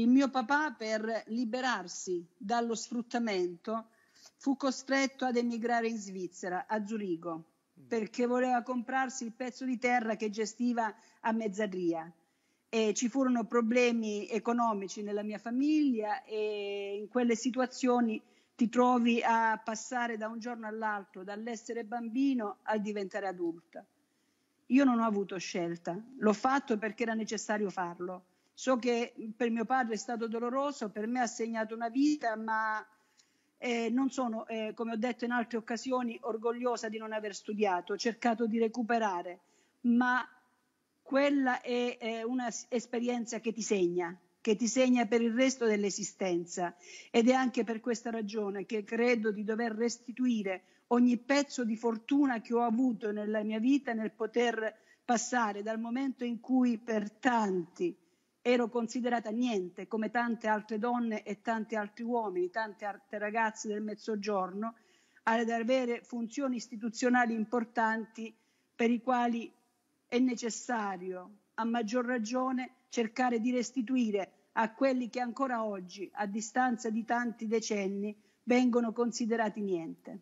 Il mio papà, per liberarsi dallo sfruttamento, fu costretto ad emigrare in Svizzera, a Zurigo, perché voleva comprarsi il pezzo di terra che gestiva a Mezzadria. E ci furono problemi economici nella mia famiglia e in quelle situazioni ti trovi a passare da un giorno all'altro, dall'essere bambino al diventare adulta. Io non ho avuto scelta, l'ho fatto perché era necessario farlo So che per mio padre è stato doloroso, per me ha segnato una vita, ma eh, non sono, eh, come ho detto in altre occasioni, orgogliosa di non aver studiato, ho cercato di recuperare, ma quella è, è un'esperienza che ti segna, che ti segna per il resto dell'esistenza ed è anche per questa ragione che credo di dover restituire ogni pezzo di fortuna che ho avuto nella mia vita nel poter passare dal momento in cui per tanti ero considerata niente come tante altre donne e tanti altri uomini, tante altre ragazze del mezzogiorno, ad avere funzioni istituzionali importanti per i quali è necessario, a maggior ragione, cercare di restituire a quelli che ancora oggi, a distanza di tanti decenni, vengono considerati niente.